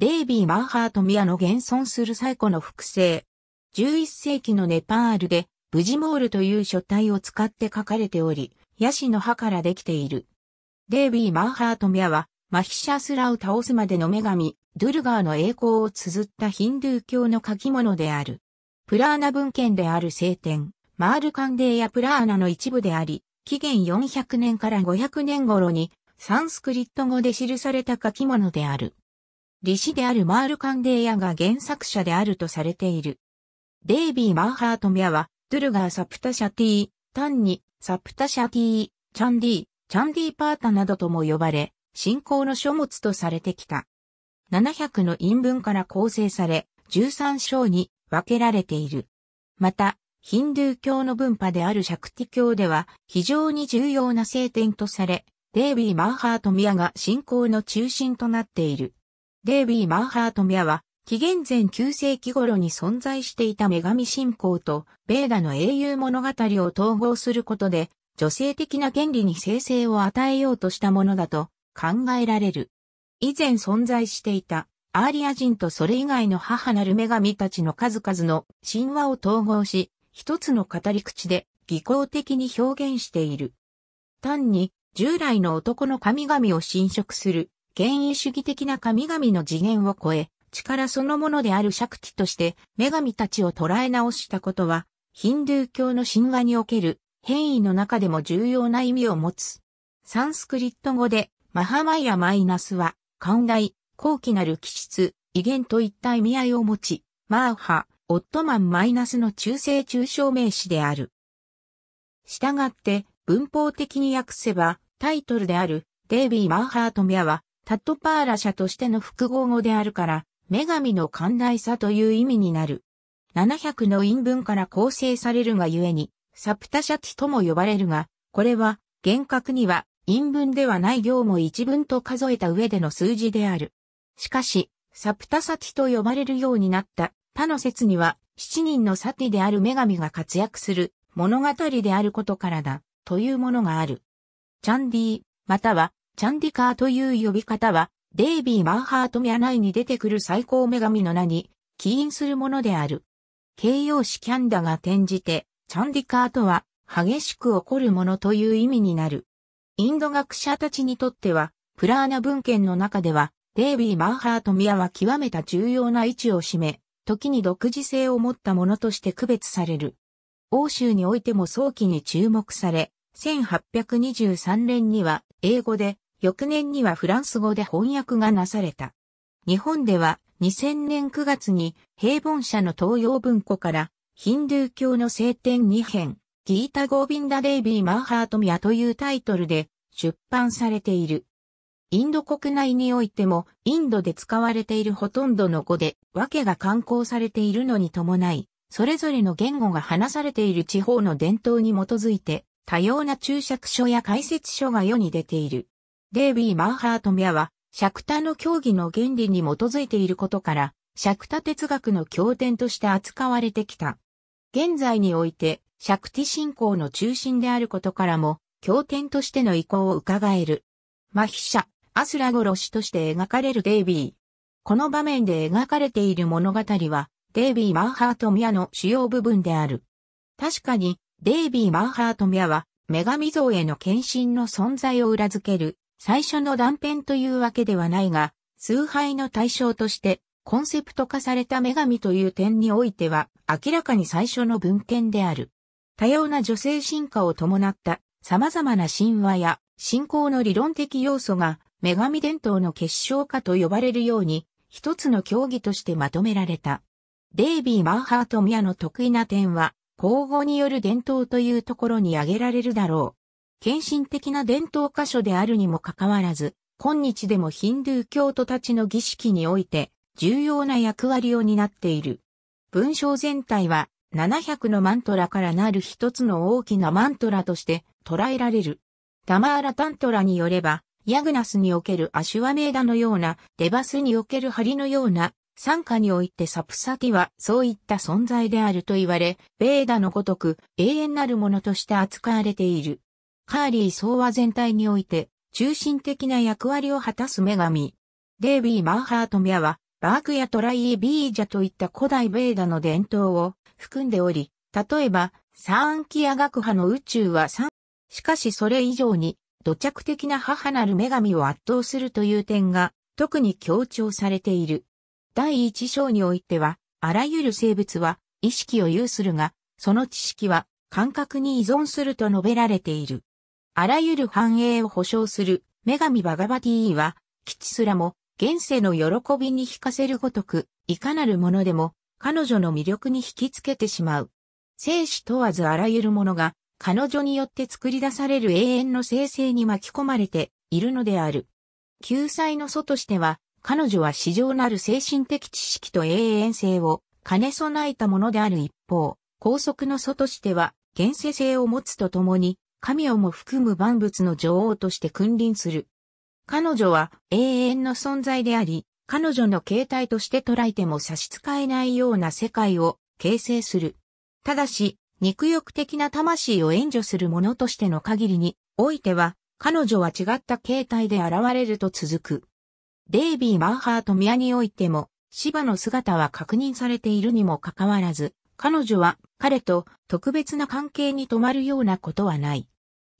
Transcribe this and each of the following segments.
デイビー・マンハート・ミアの現存する最古の複製。11世紀のネパールで、ブジモールという書体を使って書かれており、ヤシの葉からできている。デイビー・マンハート・ミアは、マヒシャスラを倒すまでの女神、ドゥルガーの栄光を綴ったヒンドゥー教の書き物である。プラーナ文献である聖典、マールカンデーやプラーナの一部であり、紀元400年から500年頃に、サンスクリット語で記された書き物である。理師であるマール・カンデーヤが原作者であるとされている。デイビー・マーハートミャは、ドゥルガー・サプタシャティー、単に、サプタシャティー、チャンディー、チャンディーパータなどとも呼ばれ、信仰の書物とされてきた。700の陰文から構成され、13章に分けられている。また、ヒンドゥー教の文化であるシャクティ教では非常に重要な聖典とされ、デイビー・マーハートミアが信仰の中心となっている。デイビー・マーハートミャは、紀元前9世紀頃に存在していた女神信仰と、ベーダの英雄物語を統合することで、女性的な権利に生成を与えようとしたものだと考えられる。以前存在していたアーリア人とそれ以外の母なる女神たちの数々の神話を統合し、一つの語り口で技巧的に表現している。単に従来の男の神々を侵食する原因主義的な神々の次元を超え、力そのものであるシャクティとして女神たちを捉え直したことは、ヒンドゥー教の神話における変異の中でも重要な意味を持つ。サンスクリット語で、マハマイアマイナスは、寛大、高貴なる気質、威厳といった意味合いを持ち、マーハ、オットマンマイナスの中性中小名詞である。したがって、文法的に訳せば、タイトルである、デイビー・マーハートミアは、タットパーラ社としての複合語であるから、女神の寛大さという意味になる。700の陰文から構成されるがゆえに、サプタシャティとも呼ばれるが、これは、厳格には陰文ではない行も一文と数えた上での数字である。しかし、サプタサティと呼ばれるようになった他の説には、七人のサティである女神が活躍する物語であることからだ、というものがある。チャンディー、またはチャンディカーという呼び方は、デイビー・マンハート・ミャナイに出てくる最高女神の名に起因するものである。形容詞キャンダが転じて、チャンディカーとは、激しく起こるものという意味になる。インド学者たちにとっては、プラーナ文献の中では、デイビー・マンハート・ミアは極めた重要な位置を占め、時に独自性を持ったものとして区別される。欧州においても早期に注目され、1823年には英語で翌年にはフランス語で翻訳がなされた。日本では2000年9月に平凡社の東洋文庫からヒンドゥー教の聖典2編、ギータ・ゴービンダ・デイビー・マーハート・ミアというタイトルで出版されている。インド国内においてもインドで使われているほとんどの語で訳が刊行されているのに伴い、それぞれの言語が話されている地方の伝統に基づいて多様な注釈書や解説書が世に出ている。デイビー・マンハートミャは、クタの教義の原理に基づいていることから、クタ哲学の経典として扱われてきた。現在において、ティ信仰の中心であることからも、経典としての意向を伺える。マヒシャ、アスラゴロシとして描かれるデイビー。この場面で描かれている物語は、デイビー・マンハート・ミャの主要部分である。確かに、デイビー・マンハート・ミャは、女神像への献身の存在を裏付ける最初の断片というわけではないが、崇拝の対象としてコンセプト化された女神という点においては明らかに最初の文献である。多様な女性進化を伴った様々な神話や信仰の理論的要素が女神伝統の結晶化と呼ばれるように一つの競技としてまとめられた。デイビー・マーハート・ミアの得意な点は、交互による伝統というところに挙げられるだろう。献身的な伝統箇所であるにもかかわらず、今日でもヒンドゥー教徒たちの儀式において重要な役割を担っている。文章全体は700のマントラからなる一つの大きなマントラとして捉えられる。タマーラタントラによれば、ヤグナスにおけるアシュワメーダのような、デバスにおける針のような、参加においてサプサティはそういった存在であると言われ、ベーダのごとく永遠なるものとして扱われている。カーリー総和全体において、中心的な役割を果たす女神。デイビー・マーハートミャは、バークやトライー・ビージャといった古代ベーダの伝統を含んでおり、例えば、サーンキア学派の宇宙は3。しかしそれ以上に、土着的な母なる女神を圧倒するという点が、特に強調されている。第一章においては、あらゆる生物は意識を有するが、その知識は感覚に依存すると述べられている。あらゆる繁栄を保証する女神バガバティーは、吉すらも、現世の喜びに惹かせるごとく、いかなるものでも、彼女の魅力に引きつけてしまう。生死問わずあらゆるものが、彼女によって作り出される永遠の生成に巻き込まれているのである。救済の祖としては、彼女は至上なる精神的知識と永遠性を兼ね備えたものである一方、高速の祖としては、現世性を持つとともに、神をも含む万物の女王として君臨する。彼女は永遠の存在であり、彼女の形態として捉えても差し支えないような世界を形成する。ただし、肉欲的な魂を援助する者としての限りに、おいては、彼女は違った形態で現れると続く。デイビー・マーハート宮においても、芝の姿は確認されているにもかかわらず、彼女は彼と特別な関係に止まるようなことはない。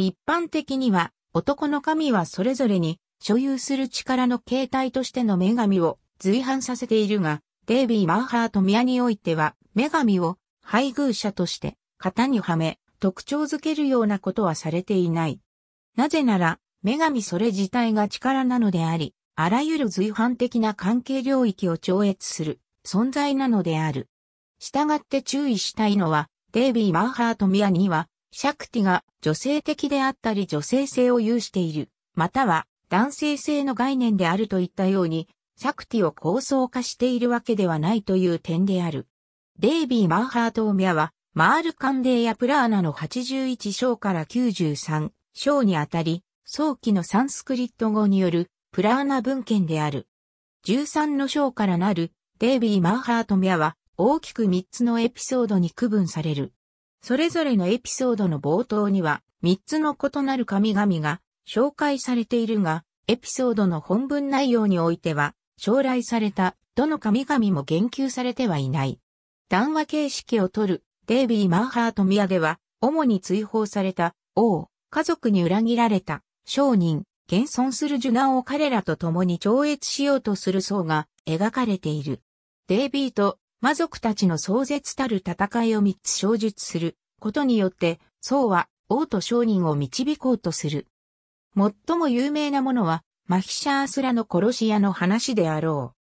一般的には、男の神はそれぞれに、所有する力の形態としての女神を随伴させているが、デイビー・マーハーと宮においては、女神を配偶者として型にはめ、特徴づけるようなことはされていない。なぜなら、女神それ自体が力なのであり、あらゆる随伴的な関係領域を超越する存在なのである。従って注意したいのは、デイビー・マーハート・ミアには、シャクティが女性的であったり女性性を有している、または男性性の概念であるといったように、シャクティを構想化しているわけではないという点である。デイビー・マーハートオミャは、マール・カンデーやプラーナの81章から93章にあたり、早期のサンスクリット語によるプラーナ文献である。13の章からなるデイビー・マーハートミャは大きく3つのエピソードに区分される。それぞれのエピソードの冒頭には、三つの異なる神々が紹介されているが、エピソードの本文内容においては、将来された、どの神々も言及されてはいない。談話形式をとる、デイビー・マンハート・アでは、主に追放された、王、家族に裏切られた、商人、現存する受難を彼らと共に超越しようとする層が描かれている。デイビーと魔族たちの壮絶たる戦いを三つ小述することによって、僧は王と商人を導こうとする。最も有名なものは、マヒシャースラの殺し屋の話であろう。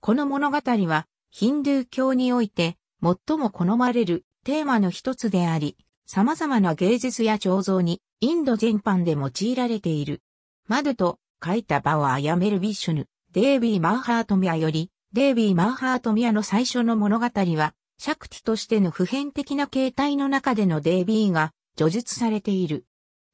この物語は、ヒンドゥー教において、最も好まれるテーマの一つであり、様々な芸術や彫像に、インド全般で用いられている。マドと書いた場をあやめるビッシュヌ、デイビー・マーハートミアより、デイビー・マンハート・ミアの最初の物語は、クテとしての普遍的な形態の中でのデイビーが叙述されている。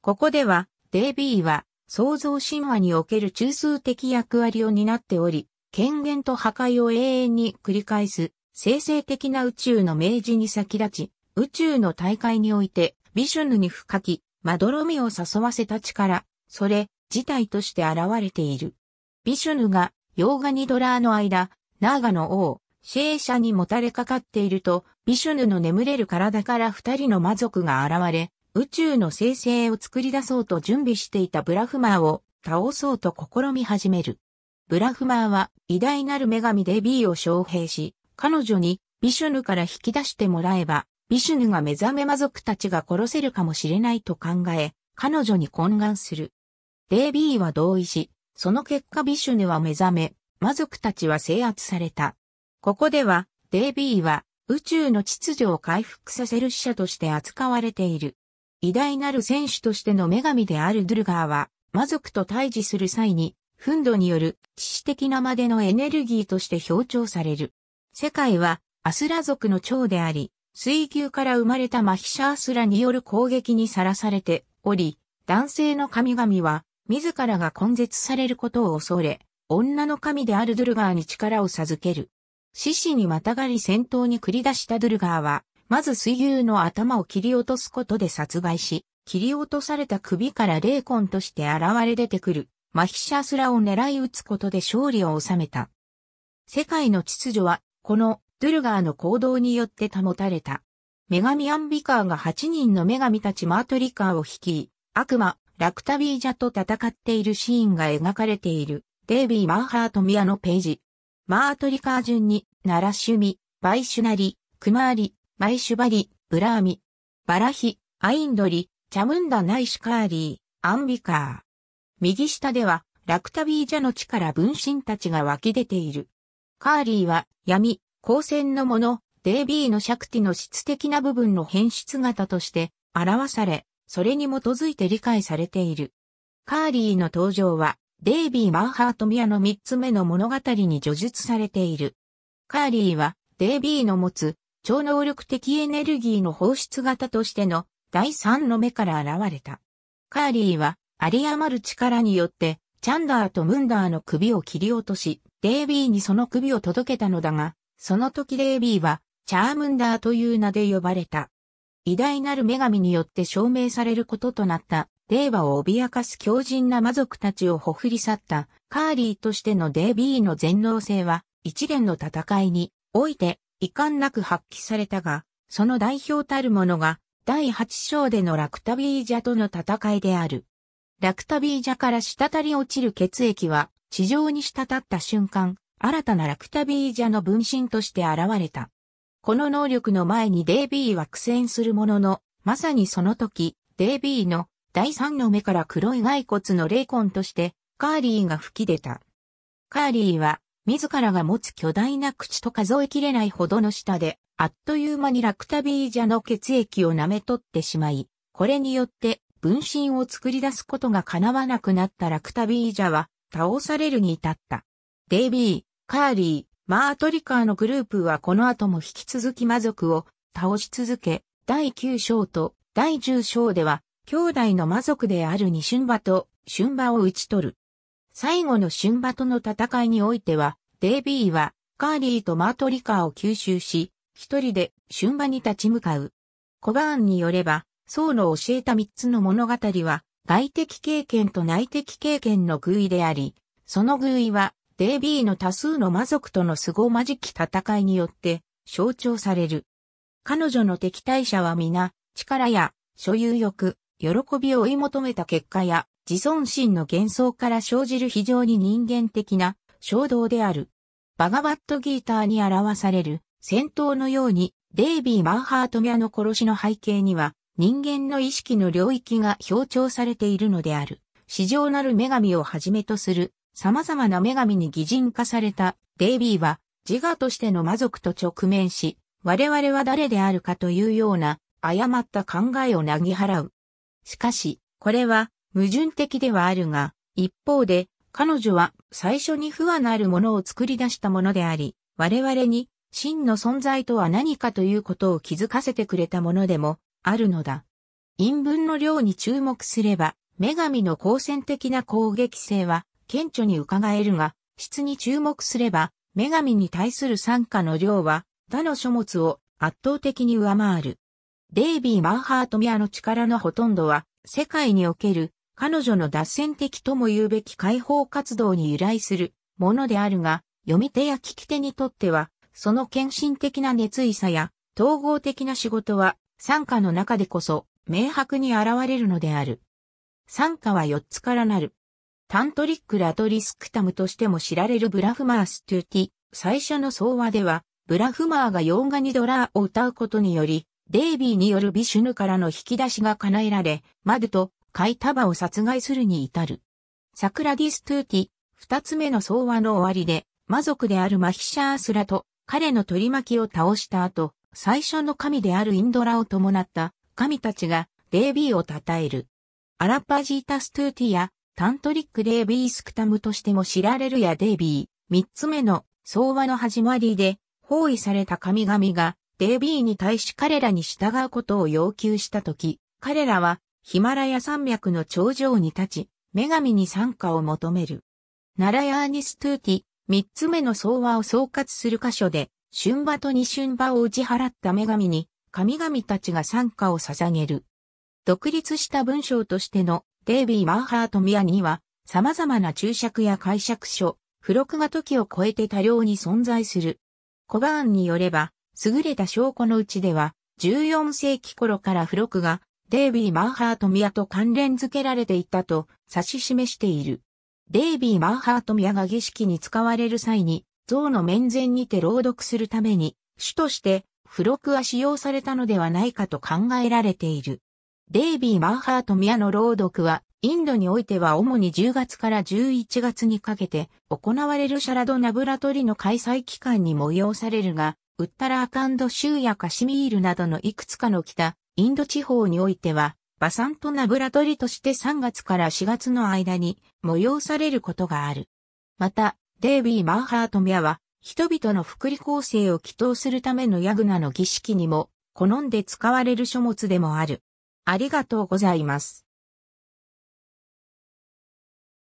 ここでは、デイビーは、創造神話における中枢的役割を担っており、権限と破壊を永遠に繰り返す、生成的な宇宙の明示に先立ち、宇宙の大会において、ビシュヌに深き、まどろみを誘わせた力、それ、自体として現れている。ビシュヌが、ヨーガニドラーの間、ガの王、シェーシャにもたれかかっていると、ビシュヌの眠れる体から二人の魔族が現れ、宇宙の生成を作り出そうと準備していたブラフマーを倒そうと試み始める。ブラフマーは偉大なる女神デビーを招聘し、彼女にビシュヌから引き出してもらえば、ビシュヌが目覚め魔族たちが殺せるかもしれないと考え、彼女に懇願する。デービーは同意し、その結果ビシュヌは目覚め、魔族たちは制圧された。ここでは、デイビーは宇宙の秩序を回復させる使者として扱われている。偉大なる選手としての女神であるドゥルガーは、魔族と対峙する際に、憤怒による知識的なまでのエネルギーとして表彰される。世界は、アスラ族の長であり、水牛から生まれたマヒシャースラによる攻撃にさらされており、男性の神々は、自らが根絶されることを恐れ、女の神であるドゥルガーに力を授ける。獅子にまたがり戦闘に繰り出したドゥルガーは、まず水牛の頭を切り落とすことで殺害し、切り落とされた首から霊魂として現れ出てくる、マヒシャスラを狙い撃つことで勝利を収めた。世界の秩序は、このドゥルガーの行動によって保たれた。女神アンビカーが8人の女神たちマートリカーを率い、悪魔、ラクタビージャと戦っているシーンが描かれている。デイビー・マーハート・ミアのページ。マートリカー順に、ナラシュミ、バイシュナリ、クマーリ、マイシュバリ、ブラーミ、バラヒ、アインドリ、チャムンダ・ナイシュカーリー、アンビカー。右下では、ラクタビージャの地から分身たちが湧き出ている。カーリーは、闇、光線のもの、デイビーのシャクティの質的な部分の変質型として、表され、それに基づいて理解されている。カーリーの登場は、デイビー・マンハート・ミアの三つ目の物語に叙述されている。カーリーは、デイビーの持つ、超能力的エネルギーの放出型としての第三の目から現れた。カーリーは、有り余る力によって、チャンダーとムンダーの首を切り落とし、デイビーにその首を届けたのだが、その時デイビーは、チャームンダーという名で呼ばれた。偉大なる女神によって証明されることとなった、令和を脅かす強靭な魔族たちをほふり去ったカーリーとしてのデビーの全能性は一連の戦いにおいて遺憾なく発揮されたが、その代表たるものが第8章でのラクタビージャとの戦いである。ラクタビージャから滴り落ちる血液は地上に滴った瞬間、新たなラクタビージャの分身として現れた。この能力の前にデビーは苦戦するものの、まさにその時、デビーの第三の目から黒い骸骨の霊魂として、カーリーが吹き出た。カーリーは、自らが持つ巨大な口と数えきれないほどの舌で、あっという間にラクタビージャの血液を舐め取ってしまい、これによって分身を作り出すことが叶わなくなったラクタビージャは、倒されるに至った。デイビー、カーリー、マートリカーのグループはこの後も引き続き魔族を倒し続け、第9章と第10章では兄弟の魔族である二春馬と春馬を打ち取る。最後の春馬との戦いにおいては、デイビーはカーリーとマートリカーを吸収し、一人で春馬に立ち向かう。コバーンによれば、僧の教えた三つの物語は、外的経験と内的経験の偶意であり、その偶意は、デイビーの多数の魔族との凄まじき戦いによって象徴される。彼女の敵対者は皆、力や所有欲、喜びを追い求めた結果や、自尊心の幻想から生じる非常に人間的な衝動である。バガバットギーターに表される戦闘のように、デイビー・マンハートミアの殺しの背景には、人間の意識の領域が表調されているのである。至上なる女神をはじめとする様々な女神に擬人化されたデイビーは自我としての魔族と直面し、我々は誰であるかというような誤った考えをなぎ払う。しかし、これは矛盾的ではあるが、一方で、彼女は最初に不和のあるものを作り出したものであり、我々に真の存在とは何かということを気づかせてくれたものでもあるのだ。陰文の量に注目すれば、女神の好戦的な攻撃性は顕著に伺えるが、質に注目すれば、女神に対する参加の量は、他の書物を圧倒的に上回る。デイビー・マンハートミアの力のほとんどは、世界における彼女の脱線的とも言うべき解放活動に由来するものであるが、読み手や聞き手にとっては、その献身的な熱意さや統合的な仕事は、参加の中でこそ明白に現れるのである。参加は4つからなる。タントリック・ラトリスクタムとしても知られるブラフマー・ストゥーティ、最初の総話では、ブラフマーがヨーガニドラーを歌うことにより、デイビーによるビシュヌからの引き出しが叶えられ、マドとカイタバを殺害するに至る。サクラディストゥーティ、二つ目の総和の終わりで、魔族であるマヒシャースラと彼の取り巻きを倒した後、最初の神であるインドラを伴った神たちがデイビーを称える。アラパジータストゥーティやタントリックデイビースクタムとしても知られるやデイビー、三つ目の総和の始まりで包囲された神々がデイビーに対し彼らに従うことを要求したとき、彼らはヒマラヤ山脈の頂上に立ち、女神に参加を求める。ナラヤーニストゥーティ、三つ目の総和を総括する箇所で、春馬と二春馬を打ち払った女神に、神々たちが参加を捧げる。独立した文章としてのデイビー・マーハート・ミアには、様々な注釈や解釈書、付録が時を超えて多量に存在する。コバーンによれば、優れた証拠のうちでは、14世紀頃から付録が、デイビー・マンハート宮と関連付けられていたと指し示している。デイビー・マンハート宮が儀式に使われる際に、像の面前にて朗読するために、主として付録は使用されたのではないかと考えられている。デイビー・マンハート宮の朗読は、インドにおいては主に10月から11月にかけて行われるシャラド・ナブラトリの開催期間に催されるが、ウッタラーカンド州やカシミールなどのいくつかの北、インド地方においては、バサントナブラトリとして3月から4月の間に催されることがある。また、デイビー・マンハートミアは、人々の福利厚生を祈祷するためのヤグナの儀式にも、好んで使われる書物でもある。ありがとうございます。